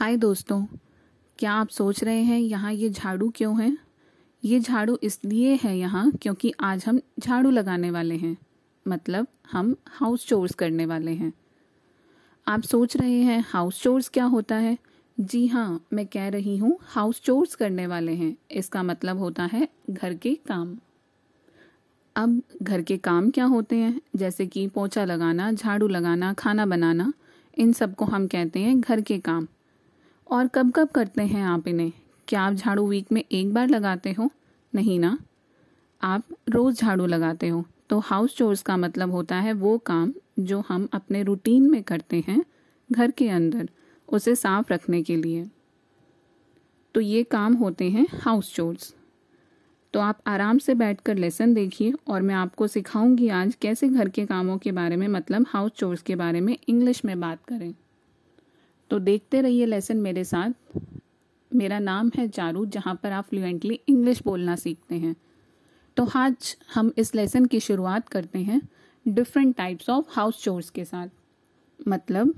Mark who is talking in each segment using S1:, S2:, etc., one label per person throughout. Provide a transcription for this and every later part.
S1: हाय दोस्तों क्या आप सोच रहे हैं यहाँ ये झाड़ू क्यों है ये झाड़ू इसलिए है यहाँ क्योंकि आज हम झाड़ू लगाने वाले हैं मतलब हम हाउस चोर्स करने वाले हैं आप सोच रहे हैं हाउस चोर्स क्या होता है जी हाँ मैं कह रही हूँ हाउस चोर्स करने वाले हैं इसका मतलब होता है घर के काम अब घर के काम क्या होते हैं जैसे कि पोछा लगाना झाड़ू लगाना खाना बनाना इन सबको हम कहते हैं घर के काम और कब कब करते हैं आप इन्हें क्या आप झाड़ू वीक में एक बार लगाते हो नहीं ना आप रोज़ झाड़ू लगाते हो तो हाउस चोर्स का मतलब होता है वो काम जो हम अपने रूटीन में करते हैं घर के अंदर उसे साफ रखने के लिए तो ये काम होते हैं हाउस चोर्स तो आप आराम से बैठकर लेसन देखिए और मैं आपको सिखाऊंगी आज कैसे घर के कामों के बारे में मतलब हाउस चोर्स के बारे में इंग्लिश में बात करें तो देखते रहिए लेसन मेरे साथ मेरा नाम है चारू जहाँ पर आप फ्लुएंटली इंग्लिश बोलना सीखते हैं तो आज हम इस लेसन की शुरुआत करते हैं different types of house chores के साथ मतलब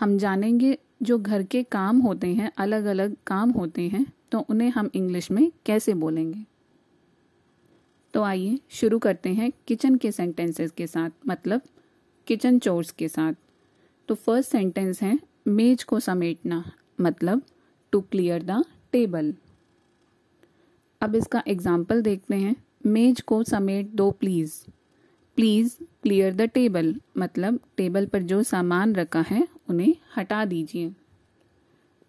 S1: हम जानेंगे जो घर के काम होते हैं अलग अलग काम होते हैं तो उन्हें हम इंग्लिश में कैसे बोलेंगे तो आइए शुरू करते हैं किचन के सेंटेंसेस के साथ मतलब किचन चोर्स के साथ तो फर्स्ट सेंटेंस है मेज को समेटना मतलब टू क्लियर द टेबल अब इसका एग्जाम्पल देखते हैं मेज को समेट दो please please clear the table मतलब टेबल पर जो सामान रखा है उन्हें हटा दीजिए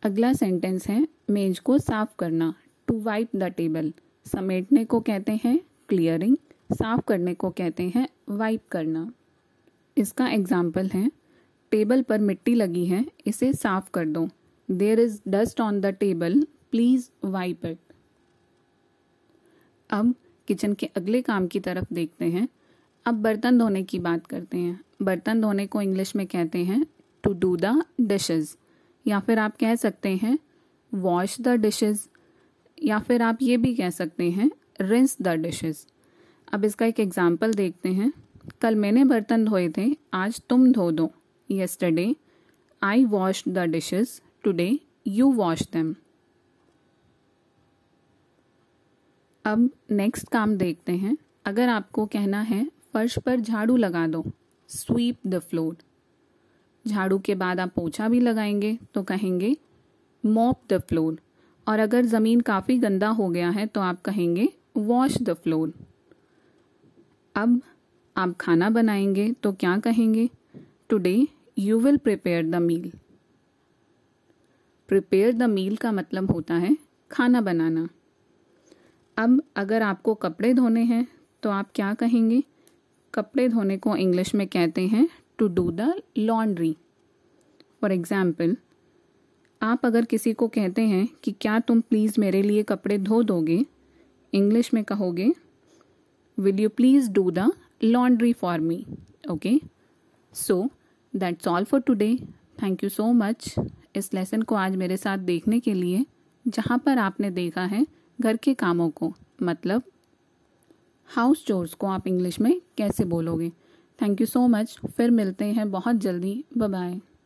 S1: अगला सेंटेंस है मेज को साफ करना टू वाइप द टेबल समेटने को कहते हैं क्लियरिंग साफ करने को कहते हैं वाइप करना इसका एग्जाम्पल है टेबल पर मिट्टी लगी है इसे साफ कर दो there is dust on the table please wipe it अब किचन के अगले काम की तरफ देखते हैं अब बर्तन धोने की बात करते हैं बर्तन धोने को इंग्लिश में कहते हैं टू डू द डिशेज या फिर आप कह सकते हैं वॉश द डिशेज या फिर आप ये भी कह सकते हैं रिंस द डिशेज अब इसका एक एग्जाम्पल देखते हैं कल मैंने बर्तन धोए थे आज तुम धो दो Yesterday, I washed the dishes. Today, you wash them. अब नेक्स्ट काम देखते हैं अगर आपको कहना है फर्श पर झाड़ू लगा दो स्वीप द फ्लोर झाड़ू के बाद आप पोछा भी लगाएंगे तो कहेंगे मॉप द फ्लोर और अगर ज़मीन काफ़ी गंदा हो गया है तो आप कहेंगे वॉश द फ्लोर अब आप खाना बनाएंगे तो क्या कहेंगे today you will prepare the meal prepare the meal का मतलब होता है खाना बनाना अब अगर आपको कपड़े धोने हैं तो आप क्या कहेंगे कपड़े धोने को इंग्लिश में कहते हैं to do the laundry for example आप अगर किसी को कहते हैं कि क्या तुम प्लीज़ मेरे लिए कपड़े धो दोगे इंग्लिश में कहोगे will you please do the laundry for me okay so that's all for today thank you so much इस लेसन को आज मेरे साथ देखने के लिए जहाँ पर आपने देखा है घर के कामों को मतलब हाउस चोर्स को आप इंग्लिश में कैसे बोलोगे थैंक यू सो मच फिर मिलते हैं बहुत जल्दी बाय